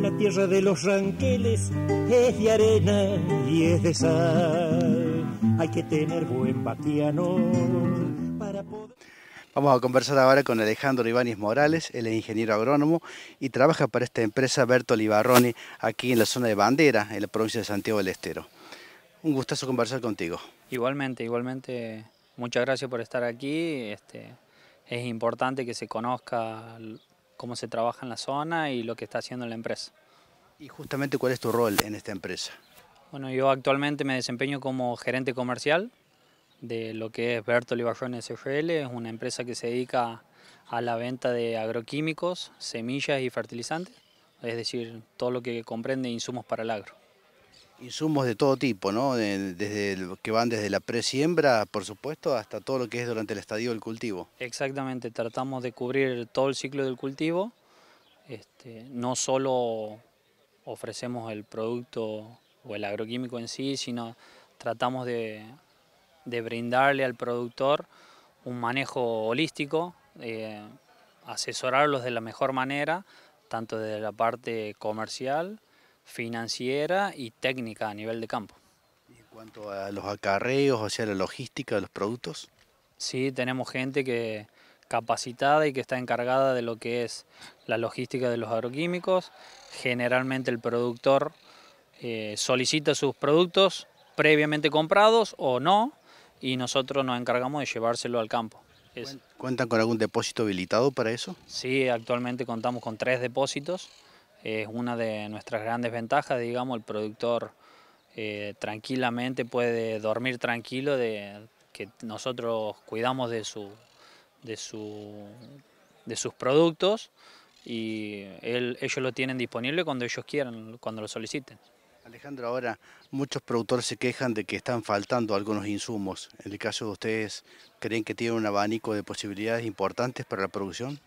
La tierra de los ranqueles es de arena y es de sal. Hay que tener buen vaquiano para poder... Vamos a conversar ahora con Alejandro Ibáñez Morales, él es ingeniero agrónomo y trabaja para esta empresa Berto Libarroni aquí en la zona de Bandera, en la provincia de Santiago del Estero. Un gustazo conversar contigo. Igualmente, igualmente, muchas gracias por estar aquí. Este, es importante que se conozca cómo se trabaja en la zona y lo que está haciendo la empresa. Y justamente, ¿cuál es tu rol en esta empresa? Bueno, yo actualmente me desempeño como gerente comercial de lo que es Bertoli Barrón SRL, es una empresa que se dedica a la venta de agroquímicos, semillas y fertilizantes, es decir, todo lo que comprende insumos para el agro. Insumos de todo tipo, ¿no? Desde que van desde la presiembra, por supuesto, hasta todo lo que es durante el estadio del cultivo. Exactamente, tratamos de cubrir todo el ciclo del cultivo. Este, no solo ofrecemos el producto o el agroquímico en sí, sino tratamos de, brindarle al productor un manejo holístico, eh, asesorarlos de la mejor manera, tanto desde la parte comercial financiera y técnica a nivel de campo. ¿Y en cuanto a los acarreos, o sea, la logística de los productos? Sí, tenemos gente que capacitada y que está encargada de lo que es la logística de los agroquímicos. Generalmente el productor eh, solicita sus productos previamente comprados o no y nosotros nos encargamos de llevárselo al campo. ¿Cuentan con algún depósito habilitado para eso? Sí, actualmente contamos con tres depósitos es una de nuestras grandes ventajas, digamos, el productor eh, tranquilamente puede dormir tranquilo de que nosotros cuidamos de, su, de, sus productos y ellos lo tienen disponible cuando ellos quieran, cuando lo soliciten. Alejandro, ahora muchos productores se quejan de que están faltando algunos insumos. En el caso de ustedes, ¿creen que tienen un abanico de posibilidades importantes para la producción?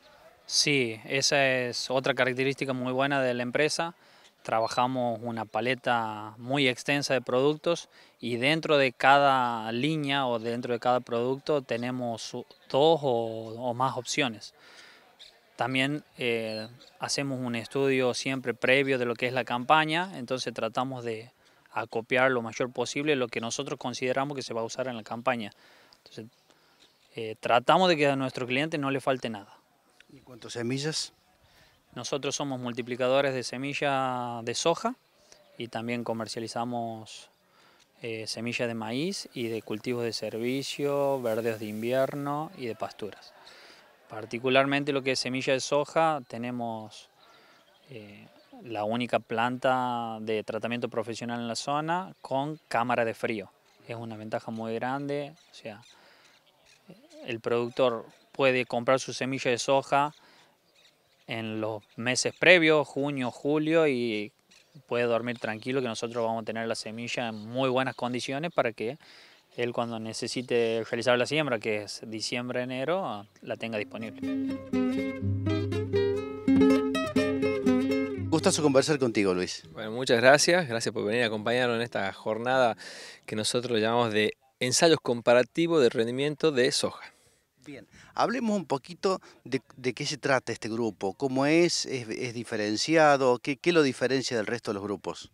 Sí, esa es otra característica muy buena de la empresa. Trabajamos una paleta muy extensa de productos y dentro de cada línea o dentro de cada producto tenemos dos o, más opciones. También eh, hacemos un estudio siempre previo de lo que es la campaña, entonces tratamos de acopiar lo mayor posible lo que nosotros consideramos que se va a usar en la campaña. Eh, tratamos de que a nuestro cliente no le falte nada. ¿Y cuántas semillas? Nosotros somos multiplicadores de semilla de soja y también comercializamos eh, semillas de maíz y de cultivos de servicio, verdes de invierno y de pasturas. Particularmente lo que es semilla de soja, tenemos eh, la única planta de tratamiento profesional en la zona con cámara de frío. Es una ventaja muy grande, o sea, el productor puede comprar su semilla de soja en los meses previos, junio, julio, y puede dormir tranquilo que nosotros vamos a tener la semilla en muy buenas condiciones para que él cuando necesite realizar la siembra, que es diciembre, enero, la tenga disponible. Gustazo conversar contigo, Luis. Bueno, muchas gracias. Gracias por venir a acompañarnos en esta jornada que nosotros llamamos de ensayos comparativos de rendimiento de soja. Bien, hablemos un poquito de, qué se trata este grupo, cómo es, es, diferenciado, ¿Qué, lo diferencia del resto de los grupos.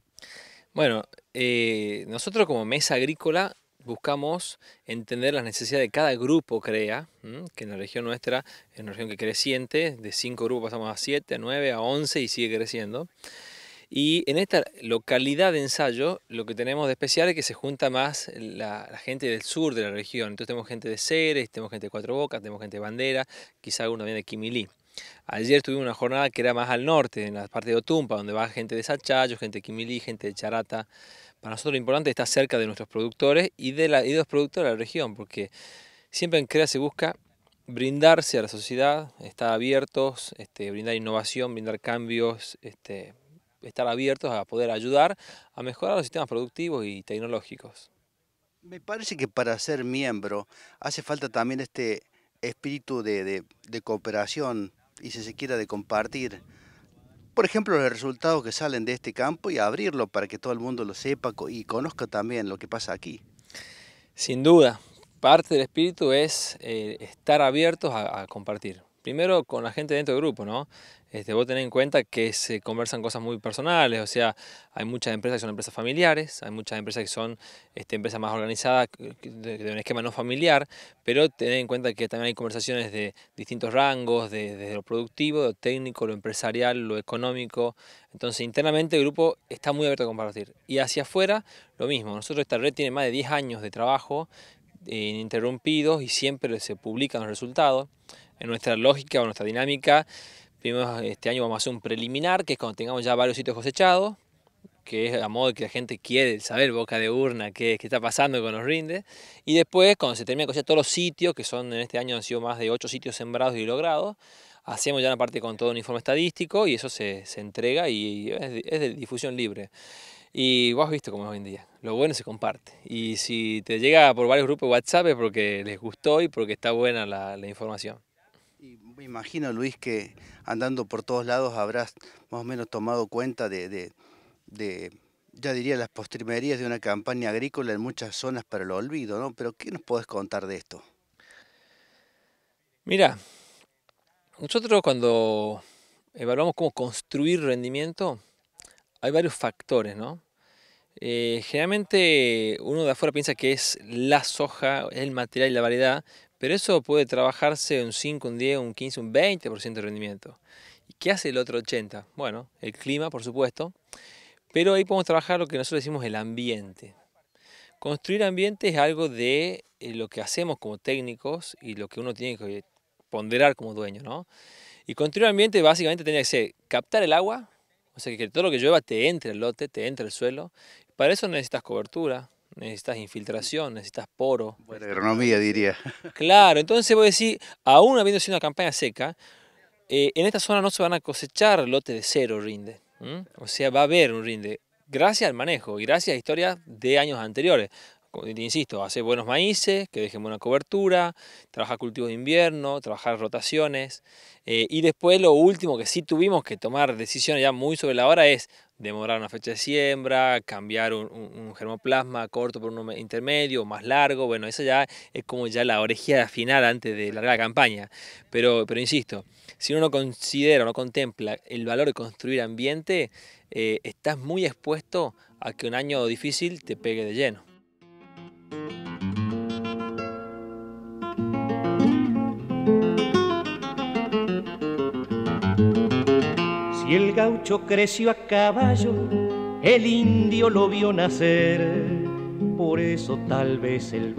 Bueno, eh, nosotros como mesa agrícola buscamos entender las necesidades de cada grupo CREA, que en la región nuestra es una región que creciente, de cinco grupos pasamos a siete, a 9, a 11 y sigue creciendo. Y en esta localidad de ensayo, lo que tenemos de especial es que se junta más la, gente del sur de la región. Entonces tenemos gente de Ceres, tenemos gente de Cuatro Bocas, tenemos gente de Bandera, quizá alguno viene de Quimilí. Ayer tuvimos una jornada que era más al norte, en la parte de Otumpa, donde va gente de Sachayo, gente de Quimilí, gente de Charata. Para nosotros lo importante es estar cerca de nuestros productores y de, los productores de la región, porque siempre en CREA se busca brindarse a la sociedad, estar abiertos, este, brindar innovación, brindar cambios, este, estar abiertos a poder ayudar a mejorar los sistemas productivos y tecnológicos. Me parece que para ser miembro hace falta también este espíritu de, cooperación y si se quiera de compartir, por ejemplo, los resultados que salen de este campo y abrirlo para que todo el mundo lo sepa y conozca también lo que pasa aquí. Sin duda, parte del espíritu es eh, estar abiertos a compartir primero con la gente dentro del grupo, ¿no? Este, vos tenés en cuenta que se conversan cosas muy personales, o sea, hay muchas empresas que son empresas familiares, hay muchas empresas que son este, empresas más organizadas, de, un esquema no familiar, pero tenés en cuenta que también hay conversaciones de distintos rangos, desde lo productivo, lo técnico, lo empresarial, lo económico. Entonces, internamente el grupo está muy abierto a compartir. Y hacia afuera, lo mismo. Nosotros, esta red tiene más de 10 años de trabajo ininterrumpidos y siempre se publican los resultados. En nuestra lógica o nuestra dinámica, primero este año vamos a hacer un preliminar, que es cuando tengamos ya varios sitios cosechados, que es a modo de que la gente quiere saber boca de urna qué, está pasando con los rindes. Y después, cuando se termina de cosechar todos los sitios, que son en este año han sido más de 8 sitios sembrados y logrados, hacemos ya una parte con todo un informe estadístico y eso se, entrega y es es de difusión libre. Y vos has visto cómo es hoy en día. Lo bueno se comparte. Y si te llega por varios grupos de WhatsApp es porque les gustó y porque está buena la, información. Y me imagino, Luis, que andando por todos lados habrás más o menos tomado cuenta de, de, de ya diría, las postrimerías de una campaña agrícola en muchas zonas para el olvido, ¿no? Pero ¿qué nos podés contar de esto? Mira, nosotros cuando evaluamos cómo construir rendimiento, hay varios factores, ¿no? Eh, generalmente uno de afuera piensa que es la soja, el material y la variedad, pero eso puede trabajarse un 5, un 10, un 15, un 20% de rendimiento. ¿Y qué hace el otro 80%? Bueno, el clima, por supuesto, pero ahí podemos trabajar lo que nosotros decimos el ambiente. Construir ambiente es algo de eh, lo que hacemos como técnicos y lo que uno tiene que ponderar como dueño, ¿no? Y construir ambiente básicamente tenía que ser captar el agua, o sea, que todo lo que llueva te entre el lote, te entre el suelo, para eso necesitas cobertura, necesitas infiltración, necesitas poro. Buena agronomía, diría. Claro, entonces voy a decir, aún habiendo sido una campaña seca, eh, en esta zona no se van a cosechar lotes de cero rinde. O sea, va a haber un rinde, gracias al manejo y gracias a historias de años anteriores. Insisto, hacer buenos maíces, que dejen buena cobertura, trabajar cultivos de invierno, trabajar rotaciones. Eh, y después lo último que sí tuvimos que tomar decisiones ya muy sobre la hora es, demorar una fecha de siembra, cambiar un, un, germoplasma corto por uno intermedio, más largo, bueno, eso ya es como ya la orejía final antes de largar la campaña. Pero, pero insisto, si uno no considera, o no contempla el valor de construir ambiente, eh, estás muy expuesto a que un año difícil te pegue de lleno. Y el gaucho creció a caballo, el indio lo vio nacer, por eso tal vez el